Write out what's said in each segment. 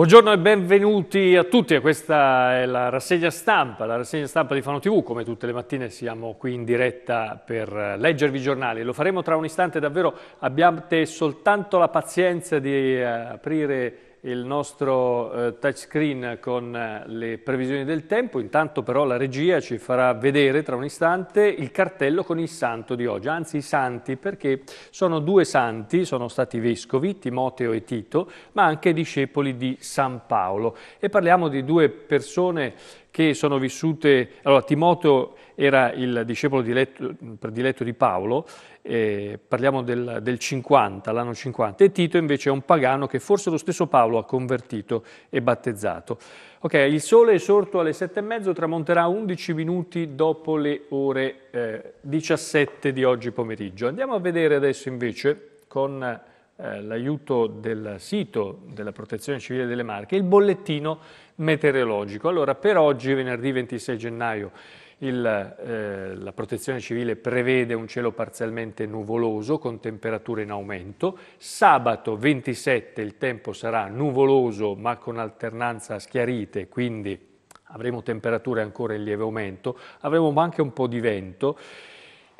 Buongiorno e benvenuti a tutti, questa è la rassegna stampa, la rassegna stampa di Fano TV, come tutte le mattine siamo qui in diretta per leggervi i giornali, lo faremo tra un istante davvero, abbiate soltanto la pazienza di eh, aprire il nostro eh, touchscreen con eh, le previsioni del tempo, intanto però la regia ci farà vedere tra un istante il cartello con il santo di oggi, anzi i santi perché sono due santi, sono stati vescovi, Timoteo e Tito, ma anche discepoli di San Paolo e parliamo di due persone che sono vissute, allora Timoteo era il discepolo diletto, prediletto di Paolo eh, parliamo del, del 50, l'anno 50, e Tito invece è un pagano che forse lo stesso Paolo ha convertito e battezzato. Ok, il sole è sorto alle sette e mezzo, tramonterà 11 minuti dopo le ore eh, 17 di oggi pomeriggio. Andiamo a vedere adesso invece, con eh, l'aiuto del sito della Protezione Civile delle Marche, il bollettino meteorologico. Allora, per oggi, venerdì 26 gennaio il, eh, la protezione civile prevede un cielo parzialmente nuvoloso con temperature in aumento. Sabato 27 il tempo sarà nuvoloso ma con alternanza a schiarite, quindi avremo temperature ancora in lieve aumento, avremo anche un po' di vento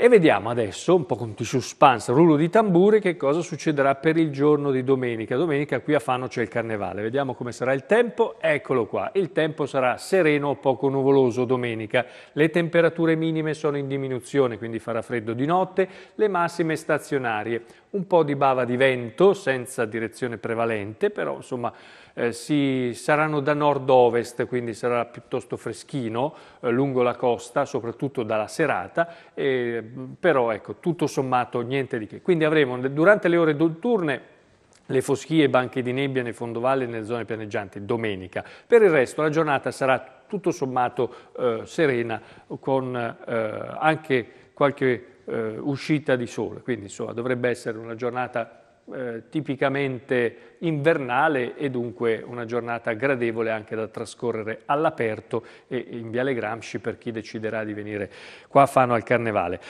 e vediamo adesso, un po' con di suspense, rullo di tamburi, che cosa succederà per il giorno di domenica. Domenica qui a Fano c'è il carnevale. Vediamo come sarà il tempo. Eccolo qua. Il tempo sarà sereno o poco nuvoloso domenica. Le temperature minime sono in diminuzione, quindi farà freddo di notte. Le massime stazionarie. Un po' di bava di vento, senza direzione prevalente, però insomma eh, si, saranno da nord-ovest, quindi sarà piuttosto freschino eh, lungo la costa, soprattutto dalla serata, eh, però ecco, tutto sommato niente di che. Quindi avremo durante le ore notturne le foschie e banche di nebbia nei fondovalli e nelle zone pianeggianti domenica. Per il resto la giornata sarà tutto sommato eh, serena con eh, anche qualche eh, uscita di sole, quindi insomma dovrebbe essere una giornata eh, tipicamente invernale e dunque una giornata gradevole anche da trascorrere all'aperto e in Viale Gramsci per chi deciderà di venire qua a Fano al Carnevale.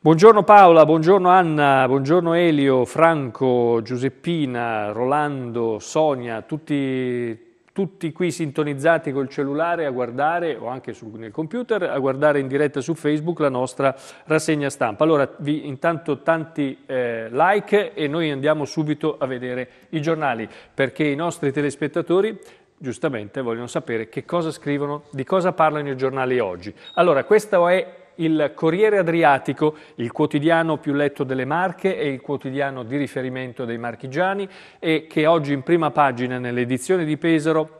Buongiorno Paola, buongiorno Anna, buongiorno Elio, Franco, Giuseppina, Rolando, Sonia, tutti tutti qui sintonizzati col cellulare a guardare, o anche sul, nel computer, a guardare in diretta su Facebook la nostra rassegna stampa. Allora, vi, intanto tanti eh, like e noi andiamo subito a vedere i giornali, perché i nostri telespettatori giustamente vogliono sapere che cosa scrivono, di cosa parlano i giornali oggi. Allora, questo è il Corriere Adriatico, il quotidiano più letto delle Marche e il quotidiano di riferimento dei marchigiani e che oggi in prima pagina nell'edizione di Pesaro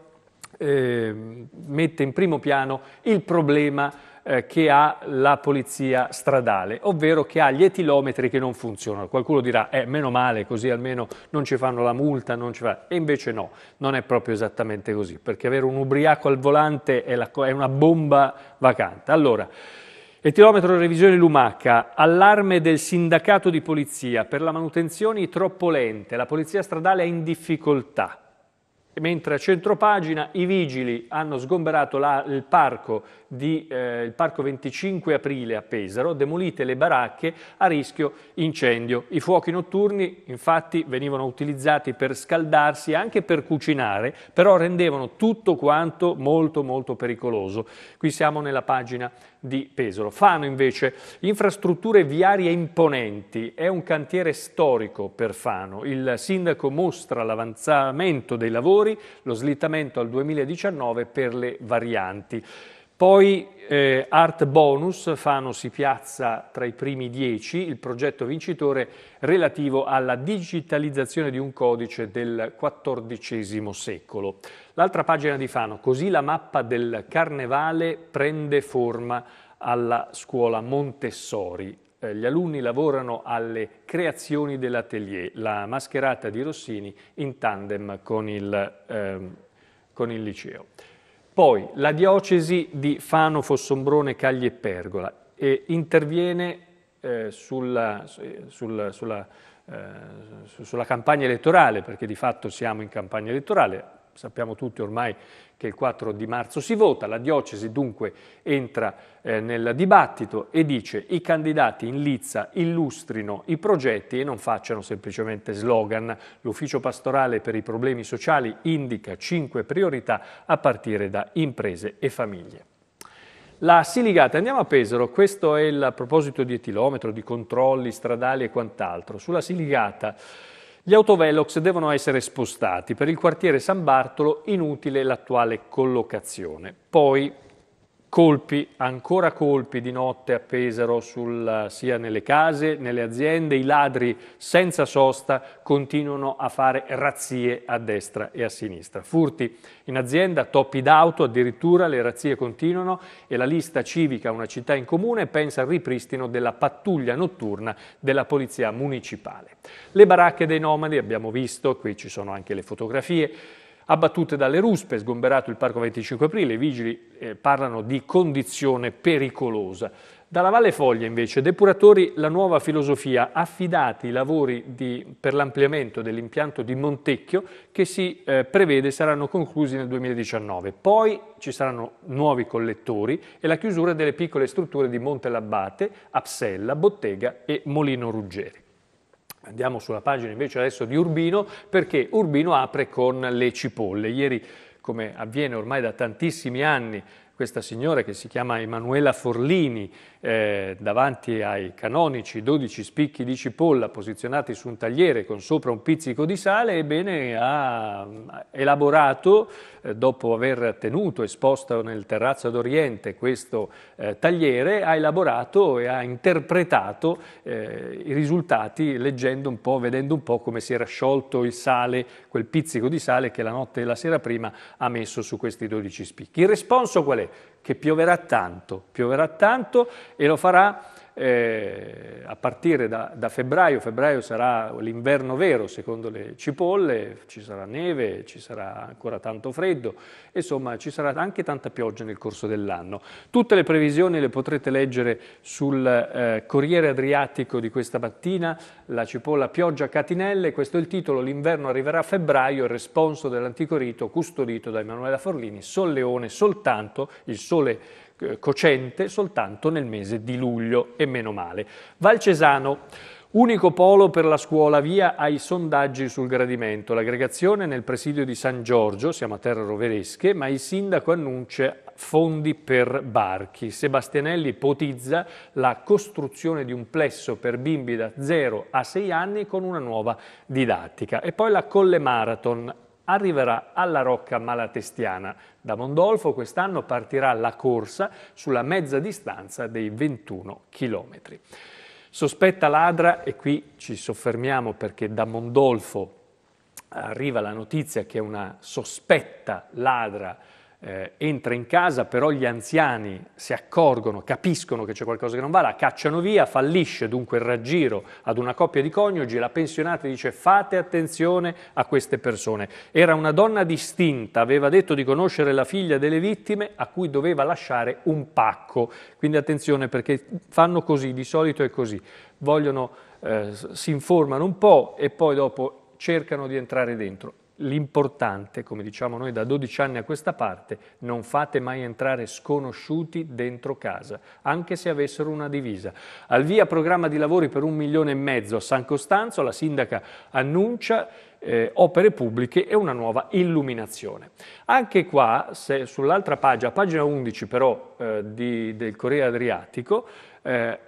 eh, mette in primo piano il problema eh, che ha la polizia stradale, ovvero che ha gli etilometri che non funzionano. Qualcuno dirà, eh, meno male, così almeno non ci fanno la multa, fa... E invece no, non è proprio esattamente così, perché avere un ubriaco al volante è, la... è una bomba vacante. Allora, Etilometro revisione Lumaca, allarme del sindacato di polizia, per la manutenzione troppo lente, la polizia stradale è in difficoltà. Mentre a centropagina i vigili hanno sgomberato la, il parco del eh, Parco 25 Aprile a Pesaro, demolite le baracche a rischio incendio. I fuochi notturni infatti venivano utilizzati per scaldarsi, e anche per cucinare, però rendevano tutto quanto molto molto pericoloso. Qui siamo nella pagina di Pesaro. Fano invece infrastrutture viarie imponenti, è un cantiere storico per Fano. Il sindaco mostra l'avanzamento dei lavori, lo slittamento al 2019 per le varianti. Poi eh, Art Bonus, Fano si piazza tra i primi dieci, il progetto vincitore relativo alla digitalizzazione di un codice del XIV secolo. L'altra pagina di Fano, così la mappa del carnevale prende forma alla scuola Montessori. Eh, gli alunni lavorano alle creazioni dell'atelier, la mascherata di Rossini in tandem con il, eh, con il liceo. Poi la diocesi di Fano, Fossombrone, Cagli e Pergola e interviene eh, sulla, eh, sul, sulla, eh, sulla campagna elettorale, perché di fatto siamo in campagna elettorale, sappiamo tutti ormai che il 4 di marzo si vota, la diocesi dunque entra eh, nel dibattito e dice i candidati in lizza illustrino i progetti e non facciano semplicemente slogan. L'ufficio pastorale per i problemi sociali indica cinque priorità a partire da imprese e famiglie. La Siligata, andiamo a Pesaro, questo è il, a proposito di etilometro, di controlli stradali e quant'altro. Sulla Siligata gli autovelox devono essere spostati. Per il quartiere San Bartolo inutile l'attuale collocazione. Poi colpi, ancora colpi di notte appesero sul, sia nelle case, nelle aziende, i ladri senza sosta continuano a fare razzie a destra e a sinistra. Furti in azienda, toppi d'auto, addirittura le razzie continuano e la lista civica Una città in comune pensa al ripristino della pattuglia notturna della polizia municipale. Le baracche dei nomadi abbiamo visto, qui ci sono anche le fotografie, abbattute dalle ruspe, sgomberato il parco 25 aprile, i vigili eh, parlano di condizione pericolosa. Dalla Valle Foglia invece, depuratori la nuova filosofia, affidati i lavori di, per l'ampliamento dell'impianto di Montecchio che si eh, prevede saranno conclusi nel 2019. Poi ci saranno nuovi collettori e la chiusura delle piccole strutture di Monte Labbate, Apsella, Bottega e Molino Ruggeri. Andiamo sulla pagina invece adesso di Urbino perché Urbino apre con le cipolle. Ieri, come avviene ormai da tantissimi anni, questa signora che si chiama Emanuela Forlini eh, davanti ai canonici 12 spicchi di cipolla posizionati su un tagliere con sopra un pizzico di sale, ebbene ha elaborato, eh, dopo aver tenuto esposto nel terrazzo d'Oriente questo eh, tagliere, ha elaborato e ha interpretato eh, i risultati leggendo un po', vedendo un po' come si era sciolto il sale, quel pizzico di sale che la notte e la sera prima ha messo su questi 12 spicchi. Il responso qual è? che pioverà tanto, pioverà tanto e lo farà eh, a partire da, da, febbraio, febbraio sarà l'inverno vero secondo le cipolle, ci sarà neve, ci sarà ancora tanto freddo, insomma ci sarà anche tanta pioggia nel corso dell'anno. Tutte le previsioni le potrete leggere sul eh, Corriere Adriatico di questa mattina, la cipolla pioggia catinelle, questo è il titolo, l'inverno arriverà a febbraio, il responso dell'antico rito custodito da Emanuela Forlini, solleone soltanto, il sole eh, cocente soltanto nel mese di luglio e meno male. Valcesano. Unico polo per la scuola, via ai sondaggi sul gradimento. L'aggregazione nel presidio di San Giorgio, siamo a terra roveresche, ma il sindaco annuncia fondi per barchi. Sebastianelli ipotizza la costruzione di un plesso per bimbi da 0 a 6 anni con una nuova didattica. E poi la Colle Marathon arriverà alla Rocca Malatestiana. Da Mondolfo quest'anno partirà la corsa sulla mezza distanza dei 21 km. Sospetta ladra, e qui ci soffermiamo perché da Mondolfo arriva la notizia che una sospetta ladra eh, entra in casa, però gli anziani si accorgono, capiscono che c'è qualcosa che non va, la cacciano via, fallisce dunque il raggiro ad una coppia di coniugi, la pensionata dice fate attenzione a queste persone. Era una donna distinta, aveva detto di conoscere la figlia delle vittime a cui doveva lasciare un pacco, quindi attenzione perché fanno così, di solito è così, vogliono, eh, si informano un po' e poi dopo cercano di entrare dentro l'importante, come diciamo noi da 12 anni a questa parte, non fate mai entrare sconosciuti dentro casa, anche se avessero una divisa. Al via programma di lavori per un milione e mezzo a San Costanzo, la sindaca annuncia eh, opere pubbliche e una nuova illuminazione. Anche qua, sull'altra pagina, pagina 11 però eh, di, del Corriere Adriatico, eh,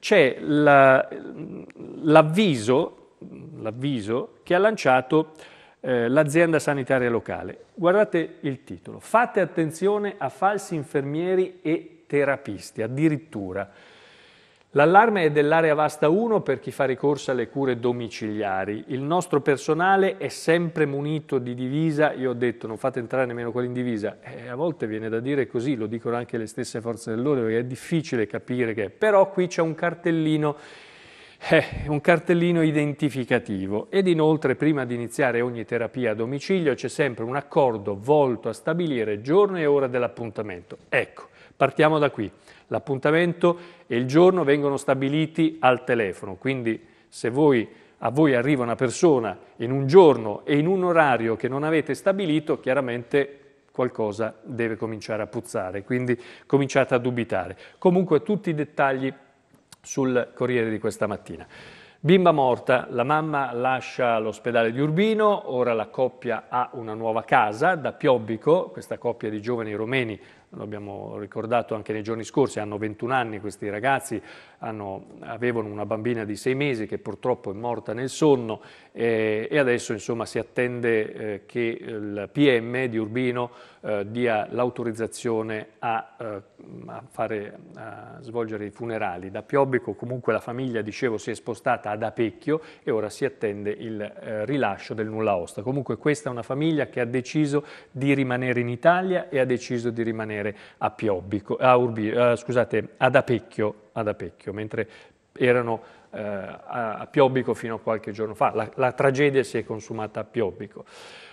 c'è l'avviso la, che ha lanciato eh, l'azienda sanitaria locale. Guardate il titolo, fate attenzione a falsi infermieri e terapisti, addirittura. L'allarme è dell'area vasta 1 per chi fa ricorso alle cure domiciliari. Il nostro personale è sempre munito di divisa, io ho detto non fate entrare nemmeno quelli in divisa, eh, a volte viene da dire così, lo dicono anche le stesse forze dell'ordine, perché è difficile capire che... Però qui c'è un cartellino eh, un cartellino identificativo ed inoltre prima di iniziare ogni terapia a domicilio c'è sempre un accordo volto a stabilire giorno e ora dell'appuntamento. Ecco, partiamo da qui. L'appuntamento e il giorno vengono stabiliti al telefono, quindi se voi, a voi arriva una persona in un giorno e in un orario che non avete stabilito, chiaramente qualcosa deve cominciare a puzzare, quindi cominciate a dubitare. Comunque tutti i dettagli sul Corriere di questa mattina. Bimba morta, la mamma lascia l'ospedale di Urbino, ora la coppia ha una nuova casa da Piobbico, questa coppia di giovani romeni lo abbiamo ricordato anche nei giorni scorsi, hanno 21 anni questi ragazzi, hanno, avevano una bambina di 6 mesi che purtroppo è morta nel sonno eh, e adesso insomma, si attende eh, che il PM di Urbino eh, dia l'autorizzazione a, eh, a, fare, a, svolgere i funerali. Da Piobbico comunque la famiglia, dicevo, si è spostata ad Apecchio e ora si attende il eh, rilascio del nulla osta. Comunque questa è una famiglia che ha deciso di rimanere in Italia e ha deciso di rimanere tenere a Piobbico, a Urbi, eh, scusate, ad Apecchio, ad Apecchio mentre erano eh, a Piobbico fino a qualche giorno fa. La, la tragedia si è consumata a Piobbico.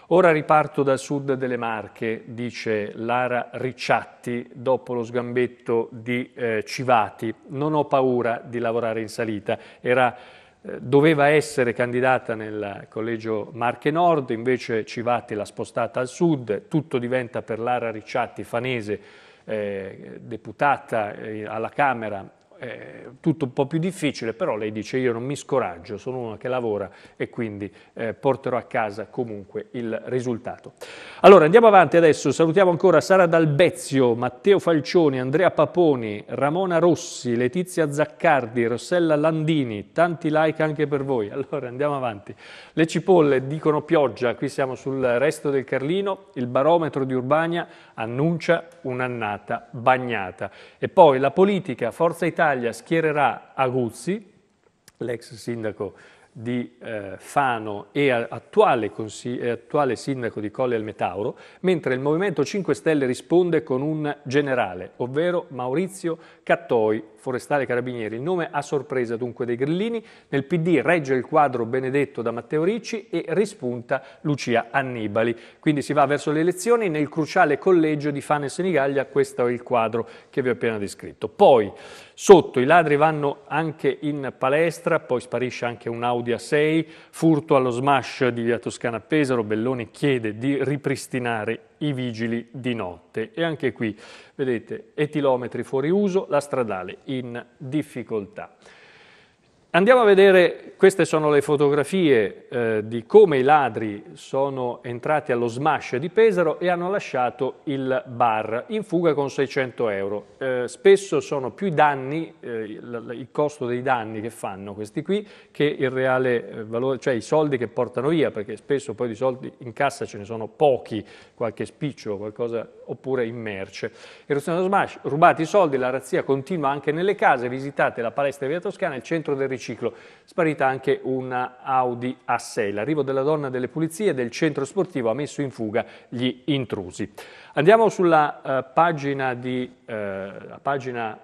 Ora riparto dal sud delle Marche, dice Lara Ricciatti, dopo lo sgambetto di eh, Civati. Non ho paura di lavorare in salita. Era doveva essere candidata nel collegio Marche Nord, invece Civatti l'ha spostata al sud, tutto diventa per Lara Ricciatti, fanese, eh, deputata eh, alla Camera eh, tutto un po' più difficile, però lei dice io non mi scoraggio, sono una che lavora e quindi eh, porterò a casa comunque il risultato. Allora andiamo avanti adesso, salutiamo ancora Sara Dalbezio, Matteo Falcioni, Andrea Paponi, Ramona Rossi, Letizia Zaccardi, Rossella Landini, tanti like anche per voi. Allora andiamo avanti. Le cipolle dicono pioggia, qui siamo sul resto del Carlino, il barometro di Urbania annuncia un'annata bagnata. E poi la politica, Forza Italia, Italia schiererà Aguzzi, l'ex sindaco di eh, Fano e attuale, attuale, sindaco di Colle al Metauro, mentre il Movimento 5 Stelle risponde con un generale, ovvero Maurizio Cattoi, forestale carabinieri. Il nome a sorpresa dunque dei grillini, nel PD regge il quadro benedetto da Matteo Ricci e rispunta Lucia Annibali. Quindi si va verso le elezioni nel cruciale collegio di Fane e Senigallia, questo è il quadro che vi ho appena descritto. Poi sotto i ladri vanno anche in palestra, poi sparisce anche un Audi A6, furto allo smash di Via Toscana Pesaro, Belloni chiede di ripristinare i vigili di notte. E anche qui, vedete, etilometri fuori uso, la stradale in difficoltà. Andiamo a vedere, queste sono le fotografie eh, di come i ladri sono entrati allo smash di Pesaro e hanno lasciato il bar in fuga con 600 euro. Eh, spesso sono più i danni, eh, il, il, costo dei danni che fanno questi qui, che il reale eh, valore, cioè i soldi che portano via, perché spesso poi di soldi in cassa ce ne sono pochi, qualche spiccio qualcosa, oppure in merce. Eruzione allo smash, rubati i soldi, la razzia continua anche nelle case, visitate la palestra di Via Toscana, il centro del ricercato ciclo. sparita anche una Audi A6. L'arrivo della donna delle pulizie del centro sportivo ha messo in fuga gli intrusi. Andiamo sulla uh, pagina, di, uh, pagina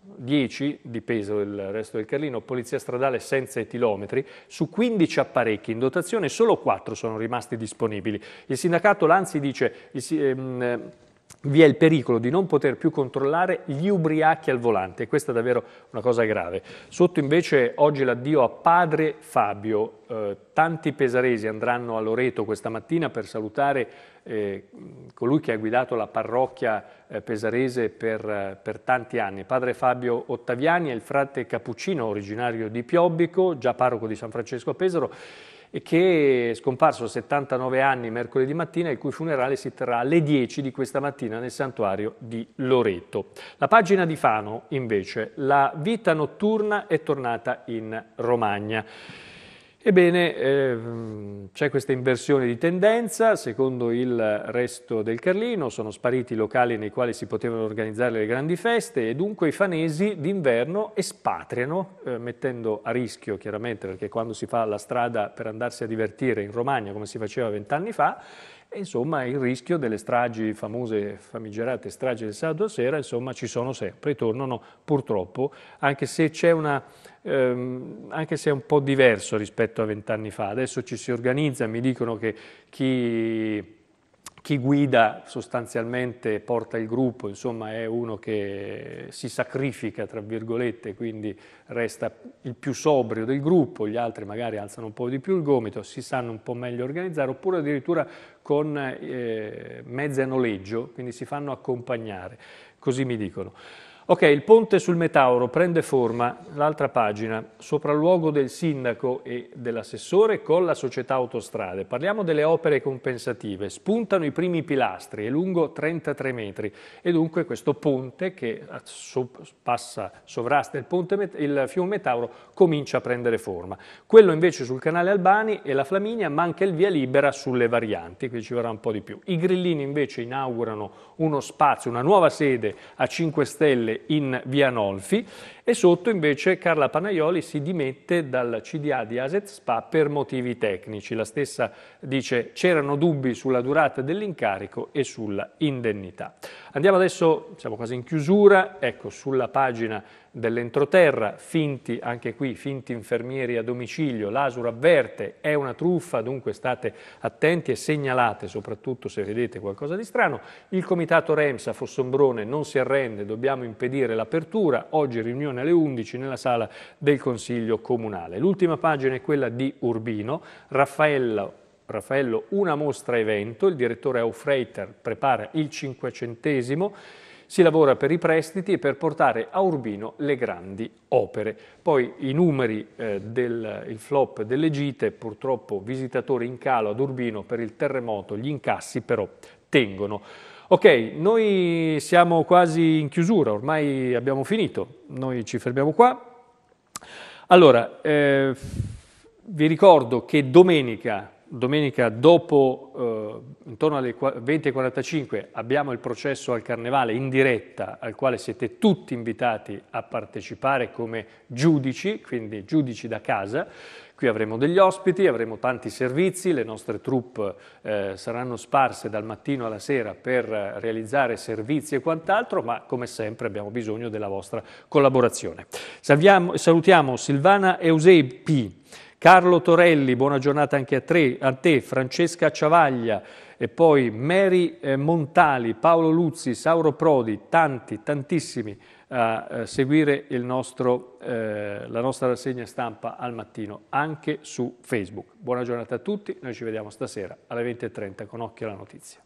10 eh, di peso il resto del Carlino, polizia stradale senza etilometri, su 15 apparecchi in dotazione solo 4 sono rimasti disponibili. Il sindacato Lanzi dice... Il, ehm, vi è il pericolo di non poter più controllare gli ubriachi al volante, e questa è davvero una cosa grave. Sotto invece oggi l'addio a padre Fabio, eh, tanti pesaresi andranno a Loreto questa mattina per salutare eh, colui che ha guidato la parrocchia eh, pesarese per, eh, per, tanti anni. Padre Fabio Ottaviani è il frate cappuccino originario di Piobbico, già parroco di San Francesco a Pesaro, e che è scomparso a 79 anni mercoledì mattina, il cui funerale si terrà alle 10 di questa mattina nel santuario di Loreto. La pagina di Fano, invece, la vita notturna è tornata in Romagna. Ebbene, ehm, c'è questa inversione di tendenza, secondo il resto del Carlino sono spariti i locali nei quali si potevano organizzare le grandi feste e dunque i fanesi d'inverno espatriano, eh, mettendo a rischio chiaramente, perché quando si fa la strada per andarsi a divertire in Romagna come si faceva vent'anni fa, e insomma il rischio delle stragi, famose famigerate stragi del sabato sera, insomma ci sono sempre, tornano purtroppo, anche se c'è una, ehm, anche se è un po' diverso rispetto a vent'anni fa. Adesso ci si organizza, mi dicono che chi chi guida sostanzialmente porta il gruppo, insomma è uno che si sacrifica, tra virgolette, quindi resta il più sobrio del gruppo, gli altri magari alzano un po' di più il gomito, si sanno un po' meglio organizzare, oppure addirittura con eh, mezzi a noleggio, quindi si fanno accompagnare, così mi dicono. Ok, il ponte sul Metauro prende forma, l'altra pagina, sopralluogo del sindaco e dell'assessore con la società autostrade. Parliamo delle opere compensative. Spuntano i primi pilastri, è lungo 33 metri e dunque questo ponte che passa, sovrasta il, ponte, il fiume Metauro comincia a prendere forma. Quello invece sul canale Albani e la Flaminia, ma anche il via libera sulle varianti, qui ci vorrà un po' di più. I grillini invece inaugurano uno spazio, una nuova sede a 5 stelle in via Nolfi e sotto invece Carla Panaioli si dimette dal CDA di Aset Spa per motivi tecnici. La stessa dice c'erano dubbi sulla durata dell'incarico e sulla indennità. Andiamo adesso, siamo quasi in chiusura, ecco sulla pagina dell'entroterra, finti, anche qui, finti infermieri a domicilio, l'Asur avverte, è una truffa, dunque state attenti e segnalate, soprattutto se vedete qualcosa di strano. Il comitato Remsa Fossombrone non si arrende, dobbiamo impedire l'apertura, oggi riunione alle 11 nella sala del Consiglio Comunale. L'ultima pagina è quella di Urbino, Raffaello Raffaello, una mostra evento, il direttore Aufreiter prepara il cinquecentesimo, si lavora per i prestiti e per portare a Urbino le grandi opere. Poi i numeri eh, del flop delle gite, purtroppo visitatori in calo ad Urbino per il terremoto, gli incassi però tengono. Ok, noi siamo quasi in chiusura, ormai abbiamo finito, noi ci fermiamo qua. Allora, eh, vi ricordo che domenica domenica dopo, eh, intorno alle 20.45, abbiamo il processo al Carnevale in diretta, al quale siete tutti invitati a partecipare come giudici, quindi giudici da casa. Qui avremo degli ospiti, avremo tanti servizi, le nostre troupe eh, saranno sparse dal mattino alla sera per realizzare servizi e quant'altro, ma come sempre abbiamo bisogno della vostra collaborazione. Salviamo, salutiamo Silvana Eusepi, Carlo Torelli, buona giornata anche a, tre, a te, Francesca Ciavaglia, e poi Mary eh, Montali, Paolo Luzzi, Sauro Prodi, tanti, tantissimi a eh, seguire nostro, eh, la nostra rassegna stampa al mattino anche su Facebook. Buona giornata a tutti, noi ci vediamo stasera alle 20.30 con Occhio alla Notizia.